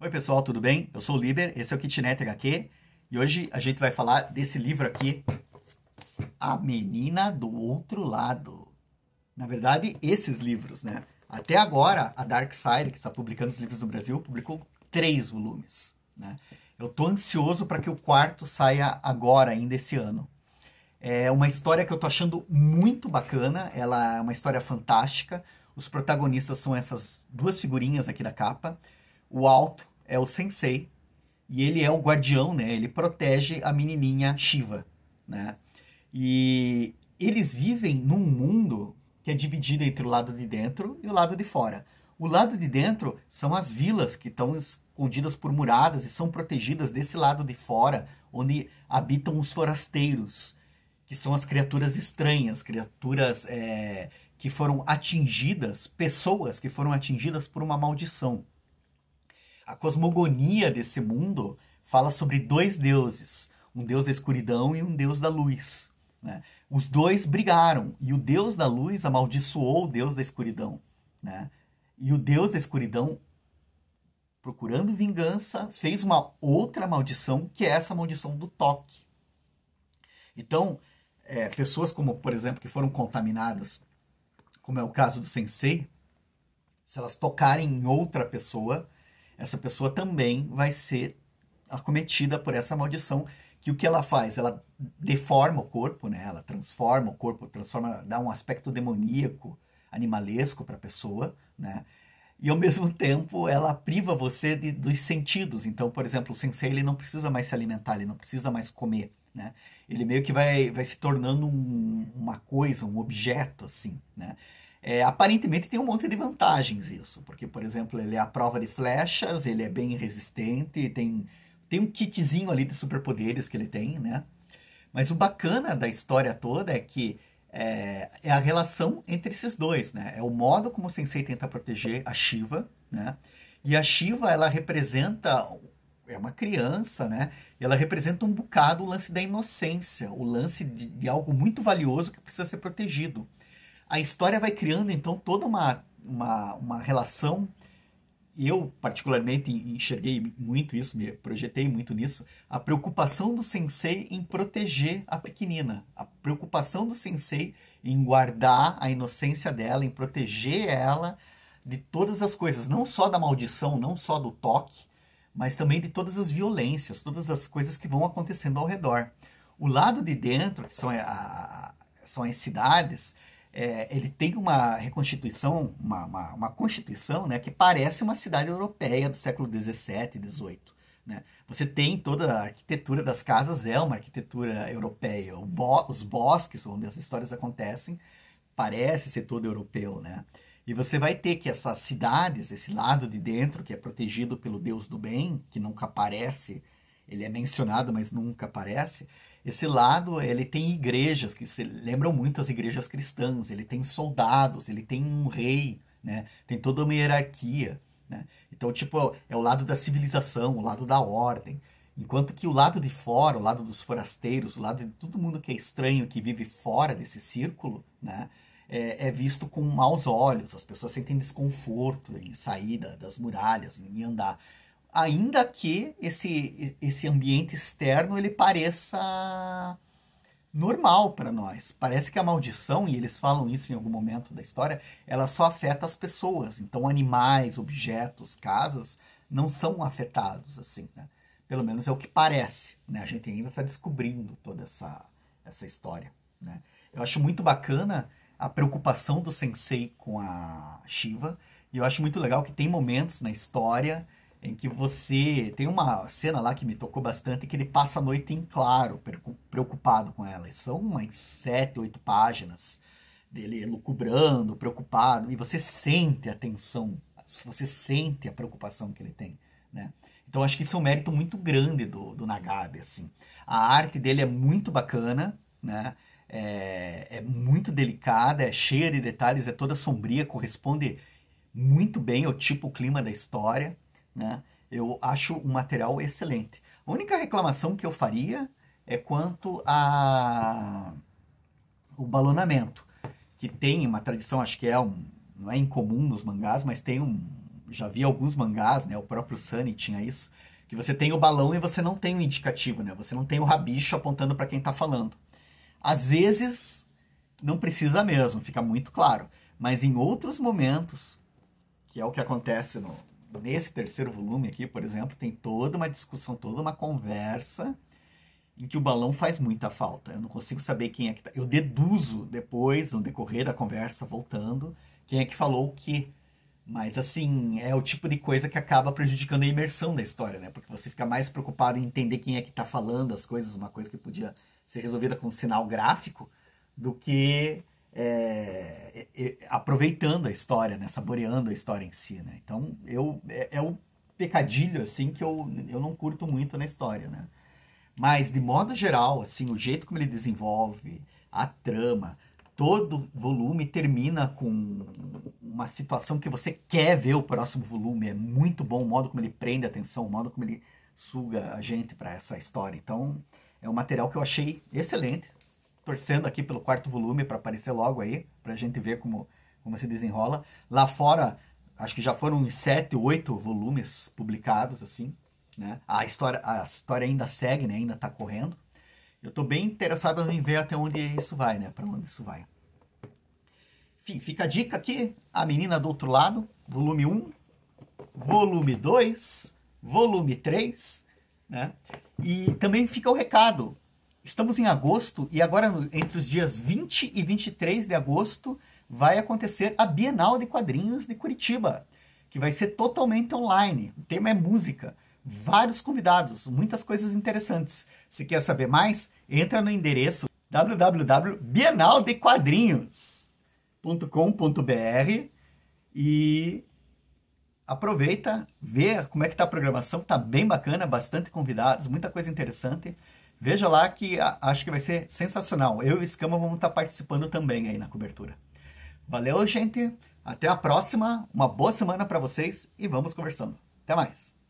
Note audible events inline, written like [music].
Oi pessoal, tudo bem? Eu sou o Liber, esse é o Kitnet HQ e hoje a gente vai falar desse livro aqui, A Menina do Outro Lado. Na verdade, esses livros, né? Até agora, a Dark Side, que está publicando os livros no Brasil, publicou três volumes, né? Eu tô ansioso para que o quarto saia agora, ainda esse ano. É uma história que eu tô achando muito bacana, ela é uma história fantástica. Os protagonistas são essas duas figurinhas aqui da capa. O alto é o sensei e ele é o guardião, né? Ele protege a menininha Shiva, né? E eles vivem num mundo que é dividido entre o lado de dentro e o lado de fora. O lado de dentro são as vilas que estão escondidas por muradas e são protegidas desse lado de fora, onde habitam os forasteiros, que são as criaturas estranhas, criaturas é, que foram atingidas, pessoas que foram atingidas por uma maldição. A cosmogonia desse mundo fala sobre dois deuses, um deus da escuridão e um deus da luz. Né? Os dois brigaram e o deus da luz amaldiçoou o deus da escuridão. Né? E o deus da escuridão, procurando vingança, fez uma outra maldição, que é essa maldição do toque. Então, é, pessoas como, por exemplo, que foram contaminadas, como é o caso do sensei, se elas tocarem em outra pessoa, essa pessoa também vai ser acometida por essa maldição, que o que ela faz? Ela deforma o corpo, né? Ela transforma o corpo, transforma, dá um aspecto demoníaco, animalesco para a pessoa, né? E ao [laughs] mesmo tempo ela priva você de, dos sentidos. Então, por exemplo, o sensei ele não precisa mais se alimentar, ele não precisa mais comer, né? Ele meio que vai, vai se tornando um, uma coisa, um objeto, assim, né? É, aparentemente tem um monte de vantagens isso, porque, por exemplo, ele é a prova de flechas, ele é bem resistente, tem, tem um kitzinho ali de superpoderes que ele tem, né? Mas o bacana da história toda é que é, é a relação entre esses dois, né? É o modo como o Sensei tenta proteger a Shiva, né? E a Shiva, ela representa é uma criança, né? E ela representa um bocado o lance da inocência, o lance de, de algo muito valioso que precisa ser protegido. A história vai criando, então, toda uma, uma, uma relação. Eu, particularmente, enxerguei muito isso, me projetei muito nisso. A preocupação do sensei em proteger a pequenina. A preocupação do sensei em guardar a inocência dela, em proteger ela de todas as coisas, não só da maldição, não só do toque, mas também de todas as violências, todas as coisas que vão acontecendo ao redor. O lado de dentro, que são, eh, a, são as cidades, é, ele tem uma reconstituição, uma, uma, uma, constituição né, que parece uma cidade europeia do século XVII e XVIII. Né? Você tem toda a arquitetura das casas, é uma arquitetura europeia. Bo, os bosques onde as histórias acontecem parece ser todo europeu. Né? E você vai ter que essas cidades, esse lado de dentro que é protegido pelo Deus do Bem, que nunca aparece, ele é mencionado, mas nunca aparece, esse lado, ele tem igrejas que se lembram muito as igrejas cristãs, ele tem soldados, ele tem um rei, né? Tem toda uma hierarquia, né? Então, tipo, é o lado da civilização, o lado da ordem. Enquanto que o lado de fora, o lado dos forasteiros, o lado de todo mundo que é estranho, que vive fora desse círculo, né? É, é, visto com maus olhos, as pessoas sentem desconforto em sair das muralhas, em andar ainda que esse, esse ambiente externo ele pareça normal para nós. Parece que a maldição, e eles falam isso em algum momento da história, ela só afeta as pessoas. Então, animais, objetos, casas não são afetados assim, né? Pelo menos é o que parece, né? A gente ainda está descobrindo toda essa, essa história, né? Eu acho muito bacana a preocupação do sensei com a Shiva, e eu acho muito legal que tem momentos na história em que você. Tem uma cena lá que me tocou bastante, que ele passa a noite em claro, preocupado com ela. são umas sete, oito páginas dele lucubrando, preocupado, e você sente a tensão, você sente a preocupação que ele tem, né? Então acho que isso é um mérito muito grande do, do Nagabe, assim. A arte dele é muito bacana, né? É, é muito delicada, é cheia de detalhes, é toda sombria, corresponde muito bem ao tipo clima da história, né? Eu acho o material excelente. A única reclamação que eu faria é quanto a o balonamento, que tem uma tradição, acho que é um, não é incomum nos mangás, mas tem um, já vi alguns mangás, né, o próprio Sunny tinha isso, que você tem o balão e você não tem o indicativo, né? Você não tem o rabicho apontando para quem está falando. Às vezes não precisa mesmo, fica muito claro, mas em outros momentos, que é o que acontece no, nesse terceiro volume aqui, por exemplo, tem toda uma discussão, toda uma conversa em que o balão faz muita falta. Eu não consigo saber quem é que tá. Eu deduzo depois, no decorrer da conversa, voltando, quem é que falou o quê. Mas, assim, é o tipo de coisa que acaba prejudicando a imersão da história, né? Porque você fica mais preocupado em entender quem é que está falando as coisas, uma coisa que podia ser resolvida com um sinal gráfico, do que é, é, é, aproveitando a história, né? Saboreando a história em si, né? Então, eu, é, é o um pecadilho, assim, que eu, eu não curto muito na história, né? Mas, de modo geral, assim, o jeito como ele desenvolve, a trama, todo volume termina com uma situação que você quer ver o próximo volume. É muito bom o modo como ele prende a atenção, o modo como ele suga a gente para essa história. Então, é um material que eu achei excelente torcendo aqui pelo quarto volume para aparecer logo aí, para a gente ver como, como se desenrola. Lá fora, acho que já foram uns sete, oito volumes publicados, assim, né? A história, a história ainda segue, né? Ainda está correndo. Eu estou bem interessado em ver até onde isso vai, né? Para onde isso vai. Enfim, fica a dica aqui, A Menina do Outro Lado, volume 1, volume 2, volume 3, né? E também fica o recado, Estamos em agosto e agora entre os dias 20 e 23 de agosto vai acontecer a Bienal de Quadrinhos de Curitiba, que vai ser totalmente online. O tema é música. Vários convidados, muitas coisas interessantes. Se quer saber mais, entra no endereço www.bienaldequadrinhos.com.br e aproveita, vê como é que tá a programação, tá bem bacana, bastante convidados, muita coisa interessante. Veja lá que a, acho que vai ser sensacional. Eu e o Escama vamos estar participando também aí na cobertura. Valeu, gente. Até a próxima. Uma boa semana para vocês e vamos conversando. Até mais.